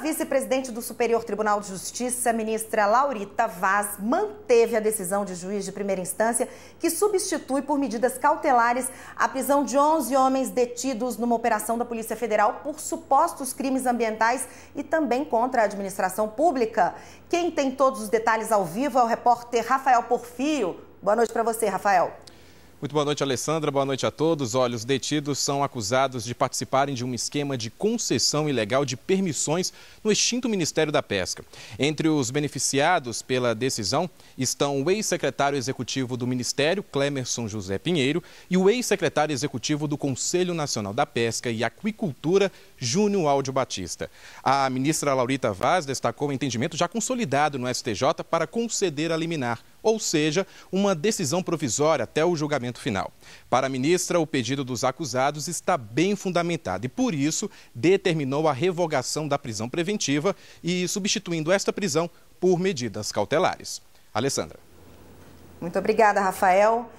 vice-presidente do Superior Tribunal de Justiça, ministra Laurita Vaz, manteve a decisão de juiz de primeira instância que substitui por medidas cautelares a prisão de 11 homens detidos numa operação da Polícia Federal por supostos crimes ambientais e também contra a administração pública. Quem tem todos os detalhes ao vivo é o repórter Rafael Porfio. Boa noite para você, Rafael. Muito boa noite, Alessandra. Boa noite a todos. Olha, os detidos são acusados de participarem de um esquema de concessão ilegal de permissões no extinto Ministério da Pesca. Entre os beneficiados pela decisão estão o ex-secretário executivo do Ministério, Clemerson José Pinheiro, e o ex-secretário executivo do Conselho Nacional da Pesca e Aquicultura, Júnior Áudio Batista. A ministra Laurita Vaz destacou o entendimento já consolidado no STJ para conceder a liminar ou seja, uma decisão provisória até o julgamento final. Para a ministra, o pedido dos acusados está bem fundamentado e, por isso, determinou a revogação da prisão preventiva e substituindo esta prisão por medidas cautelares. Alessandra. Muito obrigada, Rafael.